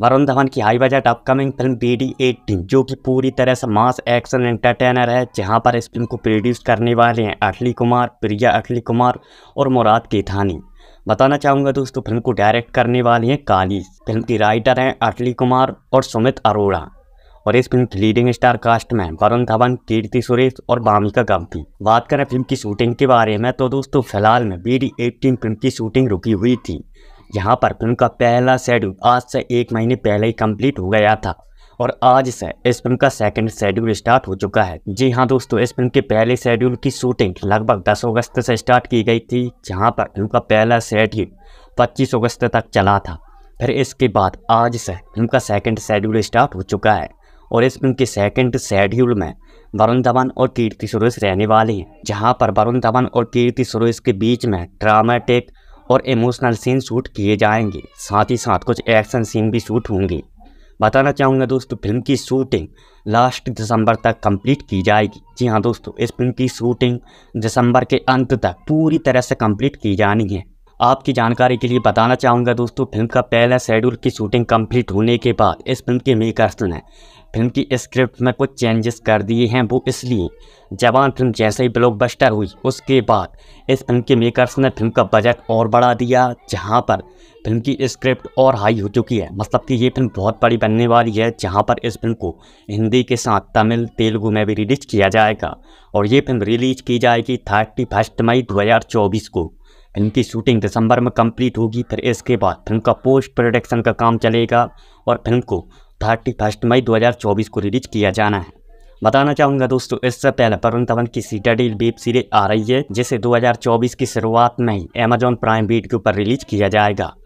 वरुण धवन की high budget upcoming film B D eighteen जो कि पूरी तरह से मास एक्शन एंटरटेनर है जहां पर इस फिल्म को प्रोड्यूस करने वाले हैं अटली कुमार प्रिया अटली कुमार और मुराद केथानी बताना चाहूँगा दोस्तों फिल्म को डायरेक्ट करने वाले हैं काली फिल्म की राइटर हैं अटली कुमार और सुमित अरोड़ा और इस फिल्म की लीडिंग स्टार कास्ट में वरुण धवन कीर्ति सुरेश और बामिका गंभी बात करें फिल्म की शूटिंग के बारे में तो दोस्तों फिलहाल में बी डी एटीन फिल्म की शूटिंग रुकी हुई थी यहाँ पर फिल्म का पहला शेड्यूल आज से एक महीने पहले ही कंप्लीट हो गया था और आज से इस फिल्म का सेकंड शेड्यूल स्टार्ट हो चुका है जी हाँ दोस्तों इस फिल्म के पहले शेड्यूल की शूटिंग लगभग 10 अगस्त से स्टार्ट की गई थी जहाँ पर फिल्म का पहला शेड्यूल पच्चीस अगस्त तक चला था फिर इसके बाद आज से फिल्म का सेकेंड शेड्यूल स्टार्ट हो चुका है और इस फिल्म के सेकेंड शेड्यूल में वरुण धवन और कीर्ति सुरेश रहने वाले हैं जहाँ पर वरुण धवन और कीर्ति सुरेश के बीच में ड्रामेटिक और इमोशनल सीन शूट किए जाएंगे साथ ही साथ कुछ एक्शन सीन भी शूट होंगे बताना चाहूँगा दोस्तों फिल्म की शूटिंग लास्ट दिसंबर तक कंप्लीट की जाएगी जी हाँ दोस्तों इस फिल्म की शूटिंग दिसंबर के अंत तक पूरी तरह से कंप्लीट की जानी है आपकी जानकारी के लिए बताना चाहूँगा दोस्तों फिल्म का पहला शेड्यूल की शूटिंग कंप्लीट होने के बाद इस फिल्म के मेकर्स ने फिल्म की स्क्रिप्ट में कुछ चेंजेस कर दिए हैं वो इसलिए जवान फिल्म जैसे ही ब्लॉकबस्टर हुई उसके बाद इस फिल्म के मेकर्स ने फिल्म का बजट और बढ़ा दिया जहाँ पर फिल्म की स्क्रिप्ट और हाई हो चुकी है मतलब कि ये फिल्म बहुत बड़ी बनने वाली है जहाँ पर इस फिल्म को हिंदी के साथ तमिल तेलुगू में भी रिलीज किया जाएगा और ये फिल्म रिलीज की जाएगी थर्टी फर्स्ट मई दो को फिल्म की शूटिंग दिसंबर में कंप्लीट होगी फिर इसके बाद फिल्म का पोस्ट प्रोडक्शन का काम चलेगा और फिल्म को थर्टी फर्स्ट मई 2024 को रिलीज किया जाना है बताना चाहूँगा दोस्तों इससे पहले परुण धवन की सीटाडील वेब सीरीज आ रही है जिसे 2024 की शुरुआत में ही अमेजॉन प्राइम वीडियो पर रिलीज किया जाएगा